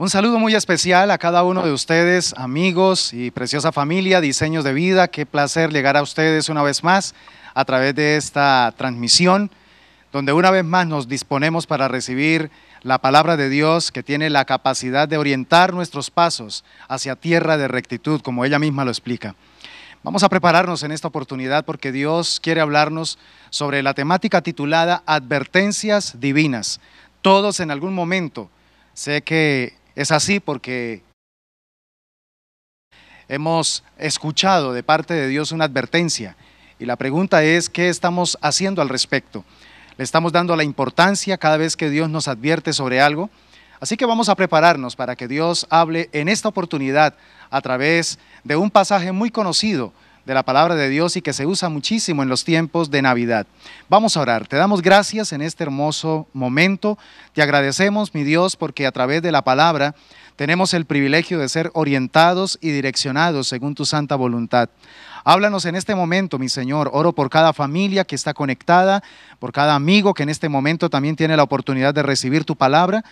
Un saludo muy especial a cada uno de ustedes, amigos y preciosa familia, diseños de vida. Qué placer llegar a ustedes una vez más a través de esta transmisión, donde una vez más nos disponemos para recibir la palabra de Dios que tiene la capacidad de orientar nuestros pasos hacia tierra de rectitud, como ella misma lo explica. Vamos a prepararnos en esta oportunidad porque Dios quiere hablarnos sobre la temática titulada Advertencias Divinas. Todos en algún momento, sé que es así porque hemos escuchado de parte de Dios una advertencia y la pregunta es qué estamos haciendo al respecto. Le estamos dando la importancia cada vez que Dios nos advierte sobre algo. Así que vamos a prepararnos para que Dios hable en esta oportunidad a través de un pasaje muy conocido de la palabra de Dios y que se usa muchísimo en los tiempos de Navidad. Vamos a orar. Te damos gracias en este hermoso momento. Te agradecemos, mi Dios, porque a través de la palabra tenemos el privilegio de ser orientados y direccionados según tu santa voluntad. Háblanos en este momento, mi Señor. Oro por cada familia que está conectada, por cada amigo que en este momento también tiene la oportunidad de recibir tu palabra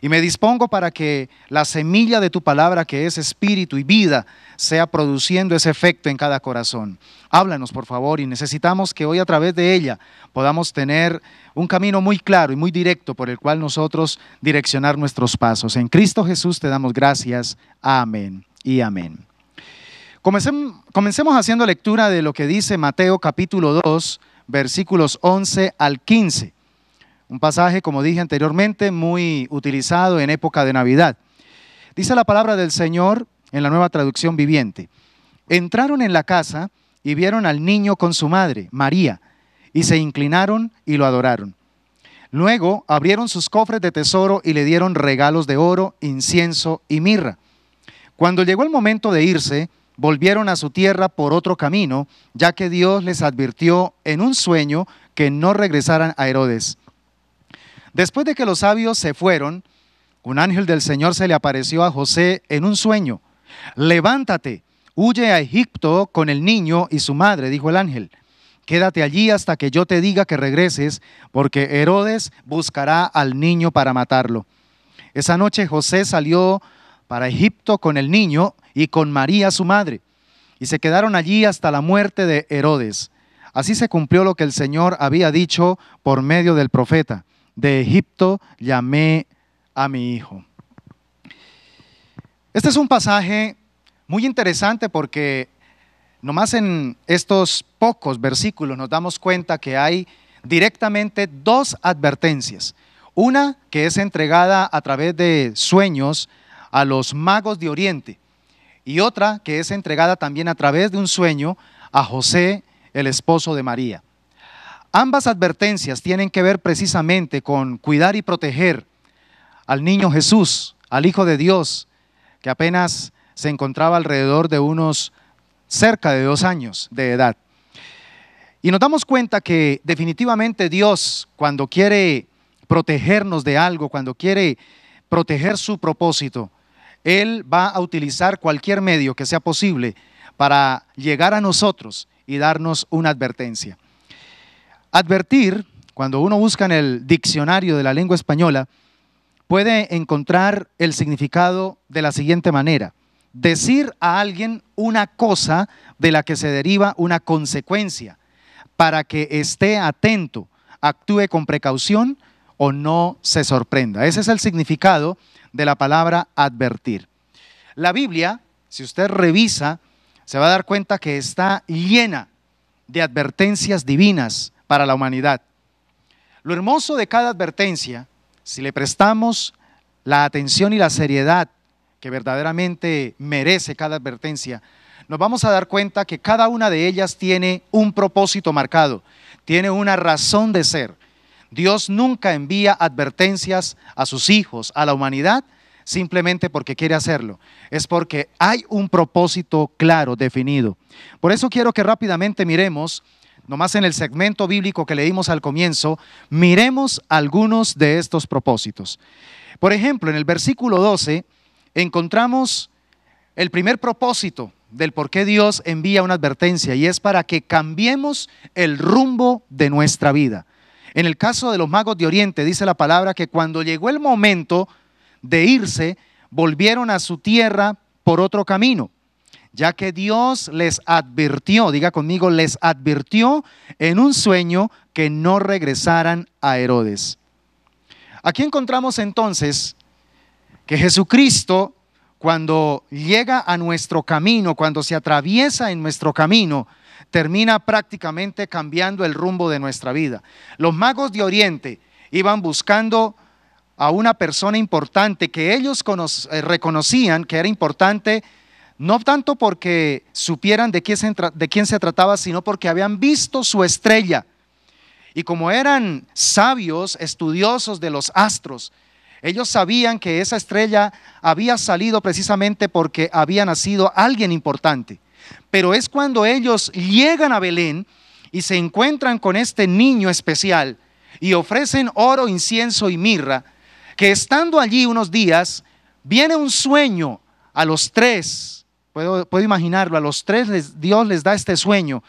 y me dispongo para que la semilla de tu palabra, que es espíritu y vida, sea produciendo ese efecto en cada corazón. Háblanos, por favor, y necesitamos que hoy a través de ella podamos tener un camino muy claro y muy directo por el cual nosotros direccionar nuestros pasos. En Cristo Jesús te damos gracias. Amén y amén. Comencemos haciendo lectura de lo que dice Mateo capítulo 2, versículos 11 al 15. Un pasaje, como dije anteriormente, muy utilizado en época de Navidad. Dice la palabra del Señor en la nueva traducción viviente. Entraron en la casa y vieron al niño con su madre, María, y se inclinaron y lo adoraron. Luego abrieron sus cofres de tesoro y le dieron regalos de oro, incienso y mirra. Cuando llegó el momento de irse, volvieron a su tierra por otro camino, ya que Dios les advirtió en un sueño que no regresaran a Herodes. Después de que los sabios se fueron, un ángel del Señor se le apareció a José en un sueño. Levántate, huye a Egipto con el niño y su madre, dijo el ángel. Quédate allí hasta que yo te diga que regreses, porque Herodes buscará al niño para matarlo. Esa noche José salió para Egipto con el niño y con María su madre, y se quedaron allí hasta la muerte de Herodes. Así se cumplió lo que el Señor había dicho por medio del profeta de Egipto llamé a mi hijo. Este es un pasaje muy interesante porque nomás en estos pocos versículos nos damos cuenta que hay directamente dos advertencias. Una que es entregada a través de sueños a los magos de Oriente y otra que es entregada también a través de un sueño a José, el esposo de María. Ambas advertencias tienen que ver precisamente con cuidar y proteger al niño Jesús, al Hijo de Dios, que apenas se encontraba alrededor de unos cerca de dos años de edad. Y nos damos cuenta que definitivamente Dios, cuando quiere protegernos de algo, cuando quiere proteger su propósito, Él va a utilizar cualquier medio que sea posible para llegar a nosotros y darnos una advertencia. Advertir, cuando uno busca en el diccionario de la lengua española, puede encontrar el significado de la siguiente manera. Decir a alguien una cosa de la que se deriva una consecuencia, para que esté atento, actúe con precaución o no se sorprenda. Ese es el significado de la palabra advertir. La Biblia, si usted revisa, se va a dar cuenta que está llena de advertencias divinas para la humanidad. Lo hermoso de cada advertencia, si le prestamos la atención y la seriedad que verdaderamente merece cada advertencia, nos vamos a dar cuenta que cada una de ellas tiene un propósito marcado, tiene una razón de ser. Dios nunca envía advertencias a sus hijos, a la humanidad, simplemente porque quiere hacerlo. Es porque hay un propósito claro, definido. Por eso quiero que rápidamente miremos nomás en el segmento bíblico que leímos al comienzo, miremos algunos de estos propósitos. Por ejemplo, en el versículo 12 encontramos el primer propósito del por qué Dios envía una advertencia y es para que cambiemos el rumbo de nuestra vida. En el caso de los magos de Oriente dice la palabra que cuando llegó el momento de irse, volvieron a su tierra por otro camino ya que Dios les advirtió, diga conmigo, les advirtió en un sueño que no regresaran a Herodes. Aquí encontramos entonces que Jesucristo, cuando llega a nuestro camino, cuando se atraviesa en nuestro camino, termina prácticamente cambiando el rumbo de nuestra vida. Los magos de Oriente iban buscando a una persona importante que ellos eh, reconocían que era importante no tanto porque supieran de quién, se, de quién se trataba, sino porque habían visto su estrella. Y como eran sabios, estudiosos de los astros, ellos sabían que esa estrella había salido precisamente porque había nacido alguien importante. Pero es cuando ellos llegan a Belén y se encuentran con este niño especial y ofrecen oro, incienso y mirra, que estando allí unos días, viene un sueño a los tres Puedo, imaginarlo, a los tres Dios les da este sueño.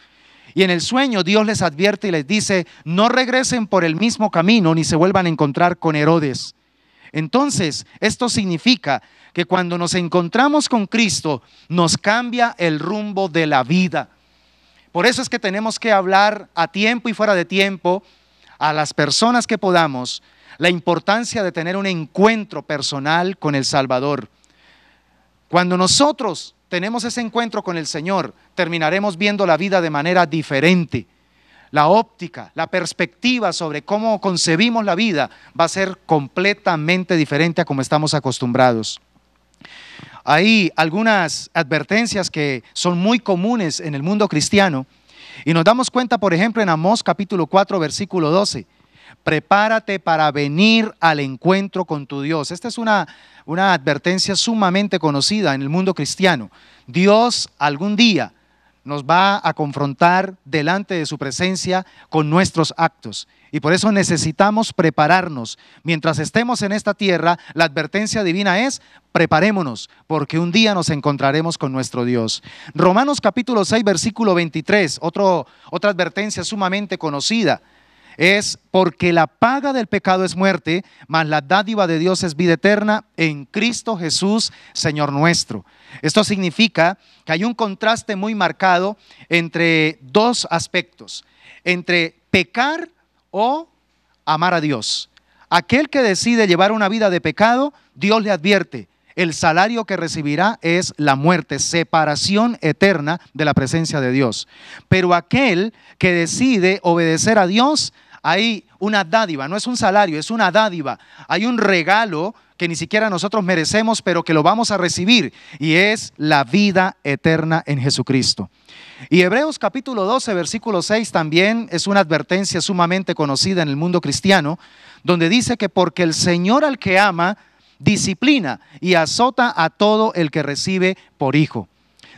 Y en el sueño Dios les advierte y les dice, no regresen por el mismo camino ni se vuelvan a encontrar con Herodes. Entonces, esto significa que cuando nos encontramos con Cristo, nos cambia el rumbo de la vida. Por eso es que tenemos que hablar a tiempo y fuera de tiempo a las personas que podamos la importancia de tener un encuentro personal con el Salvador. Cuando nosotros tenemos ese encuentro con el Señor, terminaremos viendo la vida de manera diferente. La óptica, la perspectiva sobre cómo concebimos la vida va a ser completamente diferente a como estamos acostumbrados. Hay algunas advertencias que son muy comunes en el mundo cristiano y nos damos cuenta, por ejemplo, en Amós capítulo 4, versículo 12 prepárate para venir al encuentro con tu Dios. Esta es una, una advertencia sumamente conocida en el mundo cristiano. Dios algún día nos va a confrontar delante de su presencia con nuestros actos. Y por eso necesitamos prepararnos. Mientras estemos en esta tierra, la advertencia divina es, preparémonos, porque un día nos encontraremos con nuestro Dios. Romanos capítulo 6, versículo 23, otra advertencia sumamente conocida es porque la paga del pecado es muerte, mas la dádiva de Dios es vida eterna en Cristo Jesús, Señor nuestro. Esto significa que hay un contraste muy marcado entre dos aspectos, entre pecar o amar a Dios. Aquel que decide llevar una vida de pecado, Dios le advierte, el salario que recibirá es la muerte, separación eterna de la presencia de Dios. Pero aquel que decide obedecer a Dios, hay una dádiva, no es un salario, es una dádiva. Hay un regalo que ni siquiera nosotros merecemos, pero que lo vamos a recibir, y es la vida eterna en Jesucristo. Y Hebreos capítulo 12, versículo 6 también es una advertencia sumamente conocida en el mundo cristiano, donde dice que porque el Señor al que ama, disciplina y azota a todo el que recibe por hijo.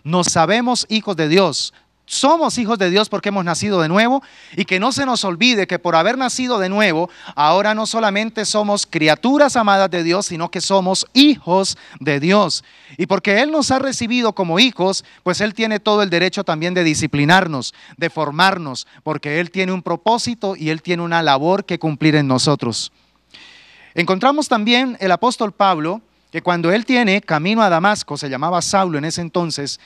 No sabemos hijos de Dios, somos hijos de Dios porque hemos nacido de nuevo y que no se nos olvide que por haber nacido de nuevo, ahora no solamente somos criaturas amadas de Dios, sino que somos hijos de Dios. Y porque Él nos ha recibido como hijos, pues Él tiene todo el derecho también de disciplinarnos, de formarnos, porque Él tiene un propósito y Él tiene una labor que cumplir en nosotros. Encontramos también el apóstol Pablo, que cuando él tiene camino a Damasco, se llamaba Saulo en ese entonces,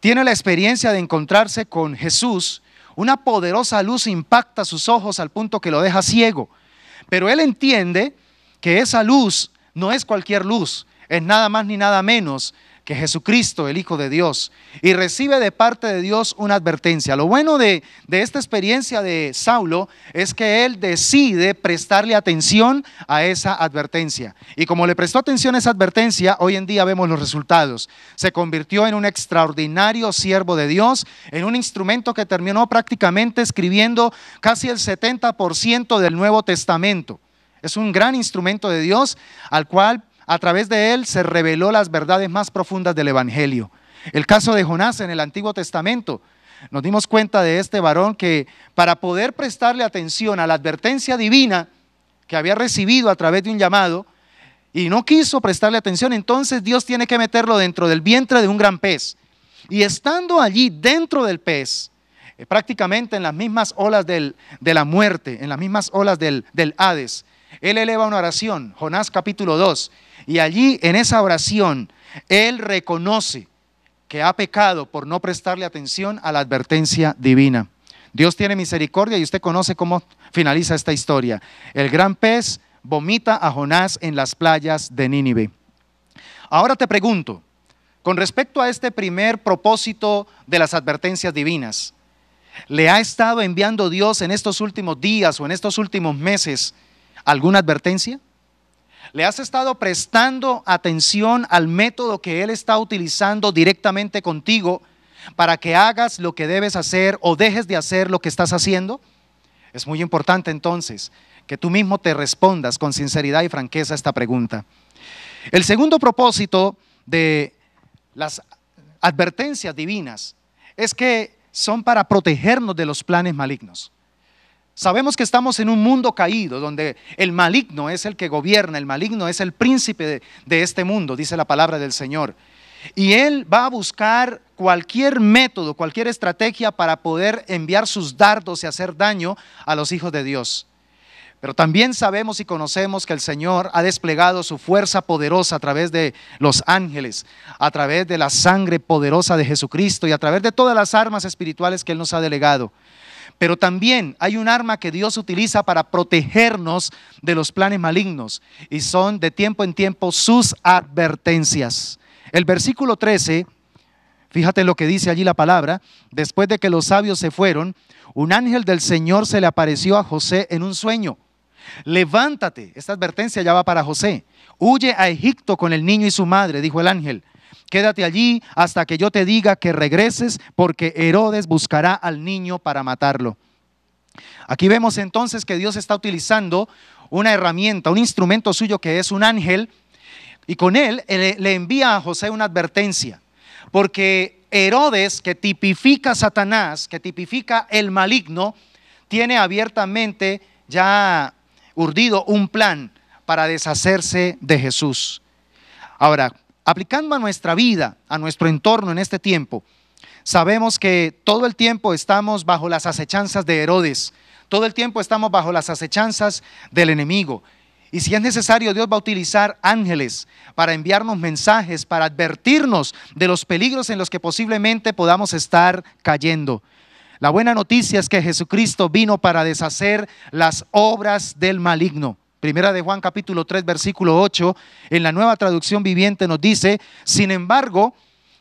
tiene la experiencia de encontrarse con Jesús, una poderosa luz impacta sus ojos al punto que lo deja ciego. Pero él entiende que esa luz no es cualquier luz, es nada más ni nada menos que Jesucristo, el Hijo de Dios, y recibe de parte de Dios una advertencia. Lo bueno de, esta experiencia de Saulo es que él decide prestarle atención a esa advertencia. Y como le prestó atención a esa advertencia, hoy en día vemos los resultados. Se convirtió en un extraordinario siervo de Dios, en un instrumento que terminó prácticamente escribiendo casi el 70% del Nuevo Testamento. Es un gran instrumento de Dios al cual a través de él se reveló las verdades más profundas del Evangelio. El caso de Jonás en el Antiguo Testamento. Nos dimos cuenta de este varón que para poder prestarle atención a la advertencia divina que había recibido a través de un llamado y no quiso prestarle atención, entonces Dios tiene que meterlo dentro del vientre de un gran pez. Y estando allí dentro del pez, eh, prácticamente en las mismas olas de la muerte, en las mismas olas del, del Hades, él eleva una oración, Jonás capítulo 2, y allí en esa oración él reconoce que ha pecado por no prestarle atención a la advertencia divina. Dios tiene misericordia y usted conoce cómo finaliza esta historia. El gran pez vomita a Jonás en las playas de Nínive. Ahora te pregunto, con respecto a este primer propósito de las advertencias divinas, ¿le ha estado enviando Dios en estos últimos días o en estos últimos meses? ¿Alguna advertencia? ¿Le has estado prestando atención al método que Él está utilizando directamente contigo para que hagas lo que debes hacer o dejes de hacer lo que estás haciendo? Es muy importante entonces que tú mismo te respondas con sinceridad y franqueza a esta pregunta. El segundo propósito de las advertencias divinas es que son para protegernos de los planes malignos. Sabemos que estamos en un mundo caído donde el maligno es el que gobierna, el maligno es el príncipe de, este mundo, dice la palabra del Señor. Y él va a buscar cualquier método, cualquier estrategia para poder enviar sus dardos y hacer daño a los hijos de Dios. Pero también sabemos y conocemos que el Señor ha desplegado su fuerza poderosa a través de los ángeles, a través de la sangre poderosa de Jesucristo y a través de todas las armas espirituales que Él nos ha delegado. Pero también hay un arma que Dios utiliza para protegernos de los planes malignos y son de tiempo en tiempo sus advertencias. El versículo 13, fíjate lo que dice allí la palabra, después de que los sabios se fueron, un ángel del Señor se le apareció a José en un sueño. Levántate, esta advertencia ya va para José. Huye a Egipto con el niño y su madre, dijo el ángel. Quédate allí hasta que yo te diga que regreses, porque Herodes buscará al niño para matarlo. Aquí vemos entonces que Dios está utilizando una herramienta, un instrumento suyo que es un ángel, y con él eh, le envía a José una advertencia, porque Herodes, que tipifica a Satanás, que tipifica el maligno, tiene abiertamente ya urdido un plan para deshacerse de Jesús. Ahora, Aplicando a nuestra vida, a nuestro entorno en este tiempo, sabemos que todo el tiempo estamos bajo las acechanzas de Herodes, todo el tiempo estamos bajo las acechanzas del enemigo. Y si es necesario, Dios va a utilizar ángeles para enviarnos mensajes, para advertirnos de los peligros en los que posiblemente podamos estar cayendo. La buena noticia es que Jesucristo vino para deshacer las obras del maligno. Primera de Juan capítulo 3 versículo 8, en la nueva traducción viviente nos dice, sin embargo,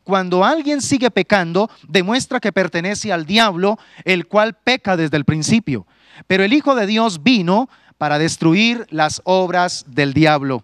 cuando alguien sigue pecando, demuestra que pertenece al diablo, el cual peca desde el principio. Pero el Hijo de Dios vino para destruir las obras del diablo.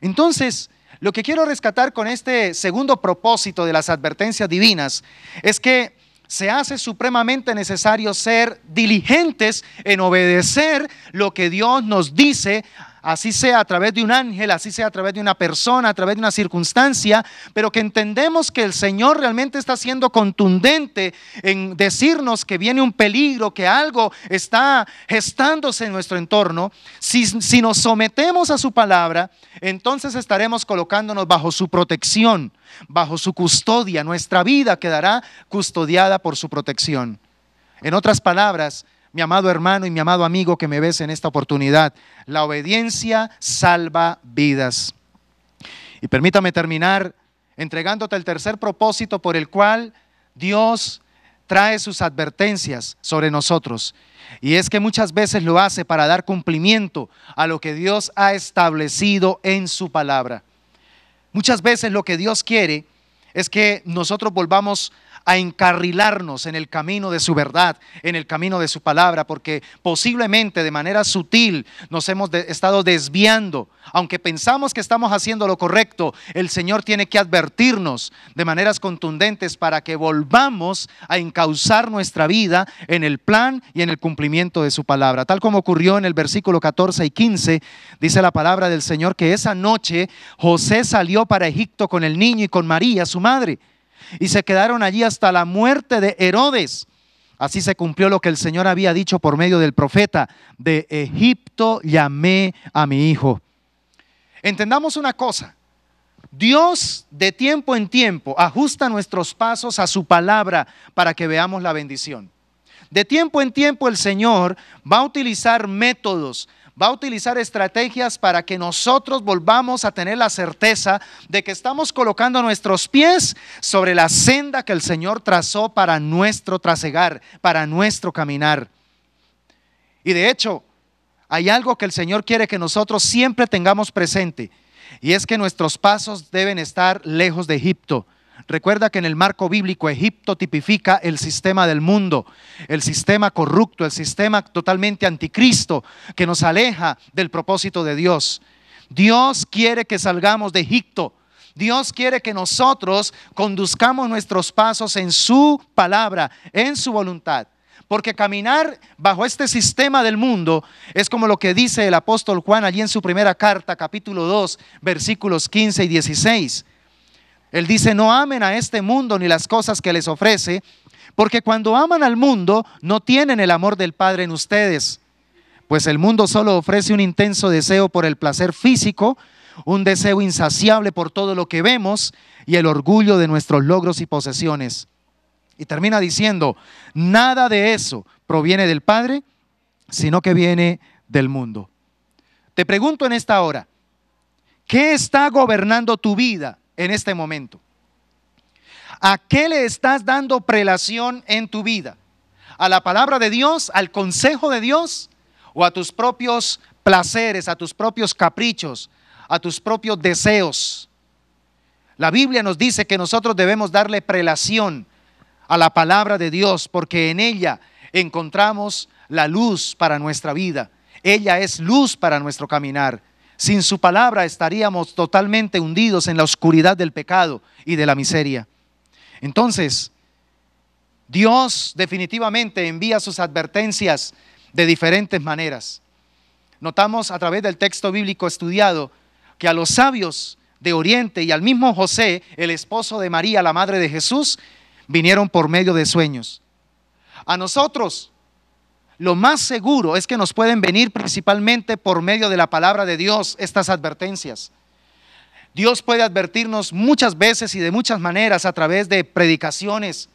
Entonces, lo que quiero rescatar con este segundo propósito de las advertencias divinas es que se hace supremamente necesario ser diligentes en obedecer lo que Dios nos dice así sea a través de un ángel, así sea a través de una persona, a través de una circunstancia, pero que entendemos que el Señor realmente está siendo contundente en decirnos que viene un peligro, que algo está gestándose en nuestro entorno, si, nos sometemos a su palabra, entonces estaremos colocándonos bajo su protección, bajo su custodia, nuestra vida quedará custodiada por su protección. En otras palabras, mi amado hermano y mi amado amigo que me ves en esta oportunidad. La obediencia salva vidas. Y permítame terminar entregándote el tercer propósito por el cual Dios trae sus advertencias sobre nosotros. Y es que muchas veces lo hace para dar cumplimiento a lo que Dios ha establecido en su palabra. Muchas veces lo que Dios quiere es que nosotros volvamos a encarrilarnos en el camino de su verdad, en el camino de su palabra, porque posiblemente de manera sutil nos hemos estado desviando. Aunque pensamos que estamos haciendo lo correcto, el Señor tiene que advertirnos de maneras contundentes para que volvamos a encauzar nuestra vida en el plan y en el cumplimiento de su palabra. Tal como ocurrió en el versículo 14 y 15, dice la palabra del Señor que esa noche José salió para Egipto con el niño y con María, su madre y se quedaron allí hasta la muerte de Herodes. Así se cumplió lo que el Señor había dicho por medio del profeta, de Egipto llamé a mi hijo. Entendamos una cosa, Dios de tiempo en tiempo ajusta nuestros pasos a su palabra para que veamos la bendición. De tiempo en tiempo el Señor va a utilizar métodos, va a utilizar estrategias para que nosotros volvamos a tener la certeza de que estamos colocando nuestros pies sobre la senda que el Señor trazó para nuestro trasegar, para nuestro caminar. Y de hecho, hay algo que el Señor quiere que nosotros siempre tengamos presente, y es que nuestros pasos deben estar lejos de Egipto Recuerda que en el marco bíblico Egipto tipifica el sistema del mundo, el sistema corrupto, el sistema totalmente anticristo que nos aleja del propósito de Dios. Dios quiere que salgamos de Egipto. Dios quiere que nosotros conduzcamos nuestros pasos en su palabra, en su voluntad. Porque caminar bajo este sistema del mundo es como lo que dice el apóstol Juan allí en su primera carta, capítulo 2, versículos 15 y 16 él dice, no amen a este mundo ni las cosas que les ofrece, porque cuando aman al mundo no tienen el amor del Padre en ustedes, pues el mundo solo ofrece un intenso deseo por el placer físico, un deseo insaciable por todo lo que vemos y el orgullo de nuestros logros y posesiones. Y termina diciendo, nada de eso proviene del Padre, sino que viene del mundo. Te pregunto en esta hora, ¿qué está gobernando tu vida? en este momento. ¿A qué le estás dando prelación en tu vida? ¿A la palabra de Dios, al consejo de Dios o a tus propios placeres, a tus propios caprichos, a tus propios deseos? La Biblia nos dice que nosotros debemos darle prelación a la palabra de Dios porque en ella encontramos la luz para nuestra vida. Ella es luz para nuestro caminar. Sin su palabra estaríamos totalmente hundidos en la oscuridad del pecado y de la miseria. Entonces, Dios definitivamente envía sus advertencias de diferentes maneras. Notamos a través del texto bíblico estudiado que a los sabios de Oriente y al mismo José, el esposo de María, la madre de Jesús, vinieron por medio de sueños. A nosotros, lo más seguro es que nos pueden venir principalmente por medio de la palabra de Dios estas advertencias. Dios puede advertirnos muchas veces y de muchas maneras a través de predicaciones,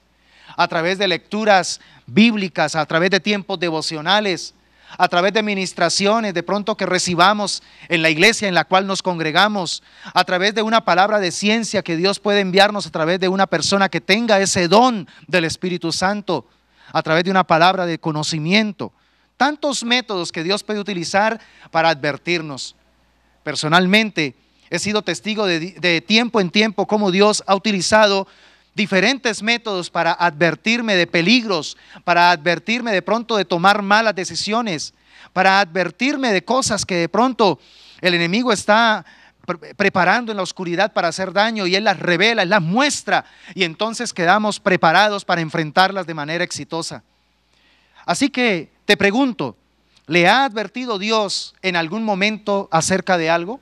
a través de lecturas bíblicas, a través de tiempos devocionales, a través de ministraciones de pronto que recibamos en la iglesia en la cual nos congregamos, a través de una palabra de ciencia que Dios puede enviarnos a través de una persona que tenga ese don del Espíritu Santo a través de una palabra de conocimiento. Tantos métodos que Dios puede utilizar para advertirnos. Personalmente, he sido testigo de, tiempo en tiempo cómo Dios ha utilizado diferentes métodos para advertirme de peligros, para advertirme de pronto de tomar malas decisiones, para advertirme de cosas que de pronto el enemigo está preparando en la oscuridad para hacer daño y Él las revela, Él las muestra y entonces quedamos preparados para enfrentarlas de manera exitosa. Así que te pregunto, ¿le ha advertido Dios en algún momento acerca de algo?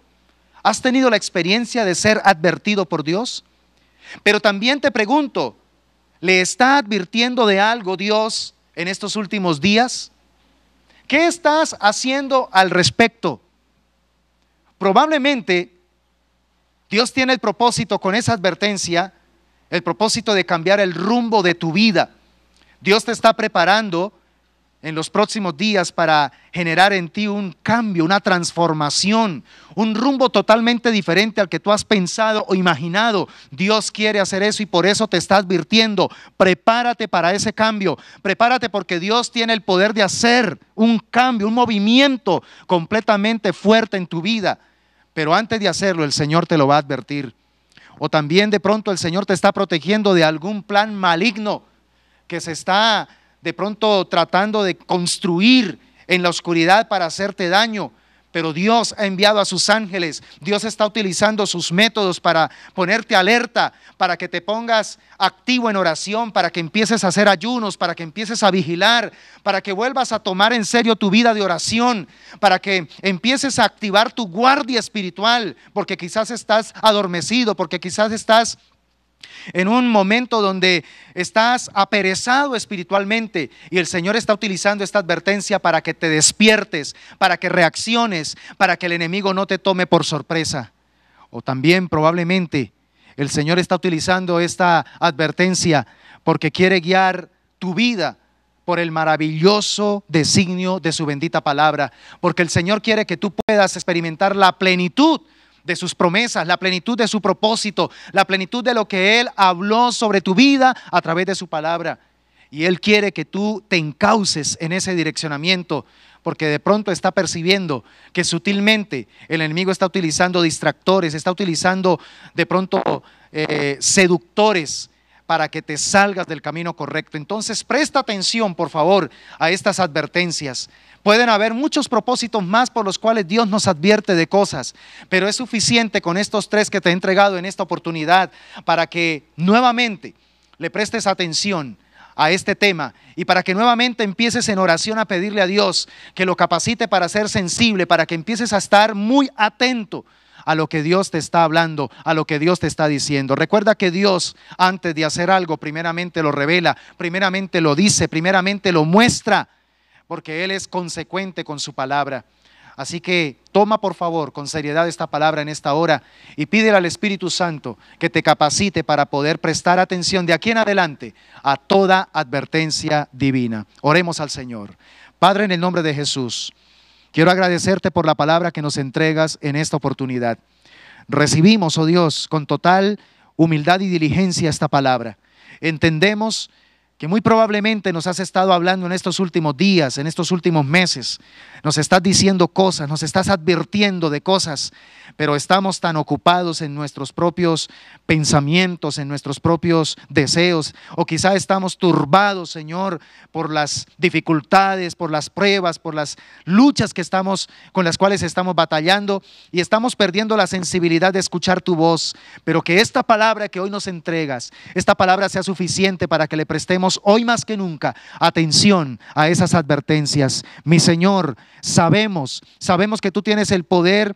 ¿Has tenido la experiencia de ser advertido por Dios? Pero también te pregunto, ¿le está advirtiendo de algo Dios en estos últimos días? ¿Qué estás haciendo al respecto? Probablemente Dios tiene el propósito con esa advertencia, el propósito de cambiar el rumbo de tu vida. Dios te está preparando en los próximos días para generar en ti un cambio, una transformación, un rumbo totalmente diferente al que tú has pensado o imaginado. Dios quiere hacer eso y por eso te está advirtiendo. Prepárate para ese cambio. Prepárate porque Dios tiene el poder de hacer un cambio, un movimiento completamente fuerte en tu vida pero antes de hacerlo el Señor te lo va a advertir. O también de pronto el Señor te está protegiendo de algún plan maligno que se está de pronto tratando de construir en la oscuridad para hacerte daño, pero Dios ha enviado a sus ángeles, Dios está utilizando sus métodos para ponerte alerta, para que te pongas activo en oración, para que empieces a hacer ayunos, para que empieces a vigilar, para que vuelvas a tomar en serio tu vida de oración, para que empieces a activar tu guardia espiritual, porque quizás estás adormecido, porque quizás estás en un momento donde estás aperezado espiritualmente y el Señor está utilizando esta advertencia para que te despiertes, para que reacciones, para que el enemigo no te tome por sorpresa. O también probablemente el Señor está utilizando esta advertencia porque quiere guiar tu vida por el maravilloso designio de su bendita palabra, porque el Señor quiere que tú puedas experimentar la plenitud de sus promesas, la plenitud de su propósito, la plenitud de lo que Él habló sobre tu vida a través de su palabra. Y Él quiere que tú te encauces en ese direccionamiento, porque de pronto está percibiendo que sutilmente el enemigo está utilizando distractores, está utilizando de pronto eh, seductores para que te salgas del camino correcto. Entonces, presta atención, por favor, a estas advertencias. Pueden haber muchos propósitos más por los cuales Dios nos advierte de cosas, pero es suficiente con estos tres que te he entregado en esta oportunidad para que nuevamente le prestes atención a este tema y para que nuevamente empieces en oración a pedirle a Dios que lo capacite para ser sensible, para que empieces a estar muy atento a lo que Dios te está hablando, a lo que Dios te está diciendo. Recuerda que Dios antes de hacer algo, primeramente lo revela, primeramente lo dice, primeramente lo muestra, porque Él es consecuente con su palabra. Así que toma por favor con seriedad esta palabra en esta hora y pídele al Espíritu Santo que te capacite para poder prestar atención de aquí en adelante a toda advertencia divina. Oremos al Señor. Padre, en el nombre de Jesús. Quiero agradecerte por la palabra que nos entregas en esta oportunidad. Recibimos, oh Dios, con total humildad y diligencia esta palabra. Entendemos que muy probablemente nos has estado hablando en estos últimos días, en estos últimos meses. Nos estás diciendo cosas, nos estás advirtiendo de cosas, pero estamos tan ocupados en nuestros propios pensamientos, en nuestros propios deseos, o quizá estamos turbados, Señor, por las dificultades, por las pruebas, por las luchas que estamos con las cuales estamos batallando y estamos perdiendo la sensibilidad de escuchar tu voz, pero que esta palabra que hoy nos entregas, esta palabra sea suficiente para que le prestemos hoy más que nunca atención a esas advertencias. Mi Señor, sabemos, sabemos que tú tienes el poder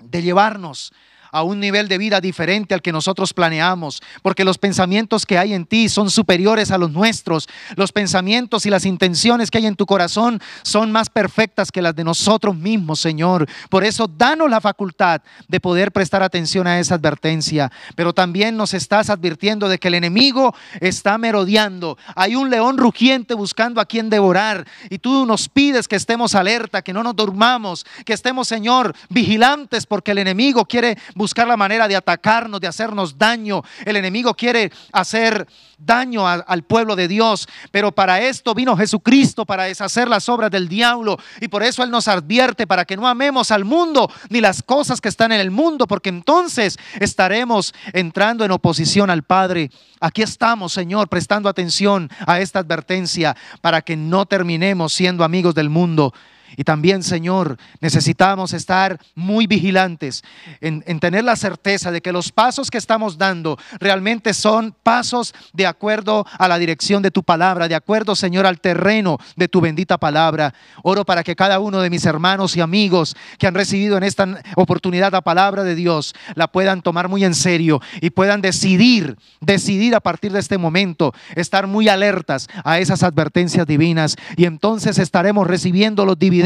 de llevarnos a un nivel de vida diferente al que nosotros planeamos, porque los pensamientos que hay en ti son superiores a los nuestros, los pensamientos y las intenciones que hay en tu corazón son más perfectas que las de nosotros mismos, Señor. Por eso danos la facultad de poder prestar atención a esa advertencia, pero también nos estás advirtiendo de que el enemigo está merodeando, hay un león rugiente buscando a quien devorar, y tú nos pides que estemos alerta, que no nos durmamos, que estemos, Señor, vigilantes, porque el enemigo quiere buscar la manera de atacarnos, de hacernos daño. El enemigo quiere hacer daño al pueblo de Dios, pero para esto vino Jesucristo, para deshacer las obras del diablo. Y por eso Él nos advierte para que no amemos al mundo ni las cosas que están en el mundo, porque entonces estaremos entrando en oposición al Padre. Aquí estamos, Señor, prestando atención a esta advertencia para que no terminemos siendo amigos del mundo y también, Señor, necesitamos estar muy vigilantes en, tener la certeza de que los pasos que estamos dando realmente son pasos de acuerdo a la dirección de tu palabra, de acuerdo, Señor, al terreno de tu bendita palabra. Oro para que cada uno de mis hermanos y amigos que han recibido en esta oportunidad la palabra de Dios la puedan tomar muy en serio y puedan decidir, decidir a partir de este momento, estar muy alertas a esas advertencias divinas. Y entonces estaremos recibiendo los divinos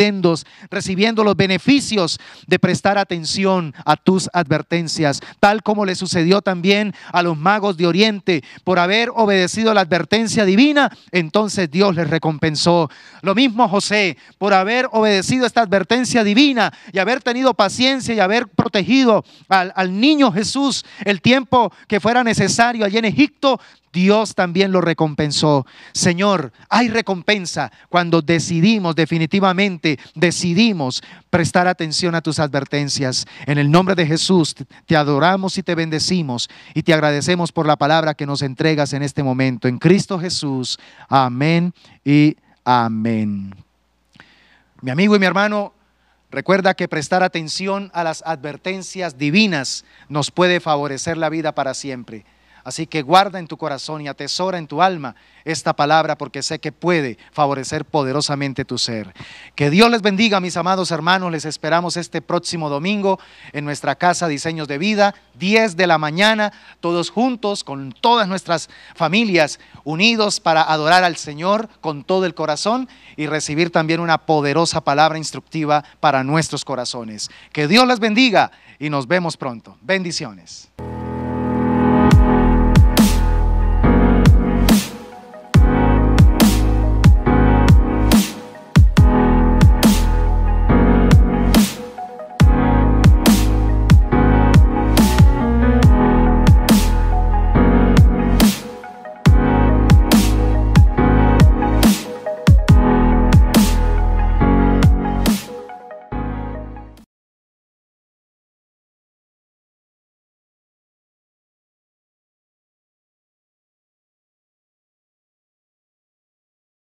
recibiendo los beneficios de prestar atención a tus advertencias, tal como le sucedió también a los magos de Oriente por haber obedecido la advertencia divina, entonces Dios les recompensó. Lo mismo José por haber obedecido esta advertencia divina y haber tenido paciencia y haber protegido al, al niño Jesús el tiempo que fuera necesario allí en Egipto, Dios también lo recompensó. Señor, hay recompensa cuando decidimos, definitivamente decidimos prestar atención a tus advertencias. En el nombre de Jesús te adoramos y te bendecimos y te agradecemos por la palabra que nos entregas en este momento. En Cristo Jesús. Amén y amén. Mi amigo y mi hermano, Recuerda que prestar atención a las advertencias divinas nos puede favorecer la vida para siempre. Así que guarda en tu corazón y atesora en tu alma esta palabra porque sé que puede favorecer poderosamente tu ser. Que Dios les bendiga, mis amados hermanos. Les esperamos este próximo domingo en nuestra casa Diseños de Vida, 10 de la mañana, todos juntos, con todas nuestras familias, unidos para adorar al Señor con todo el corazón y recibir también una poderosa palabra instructiva para nuestros corazones. Que Dios les bendiga y nos vemos pronto. Bendiciones.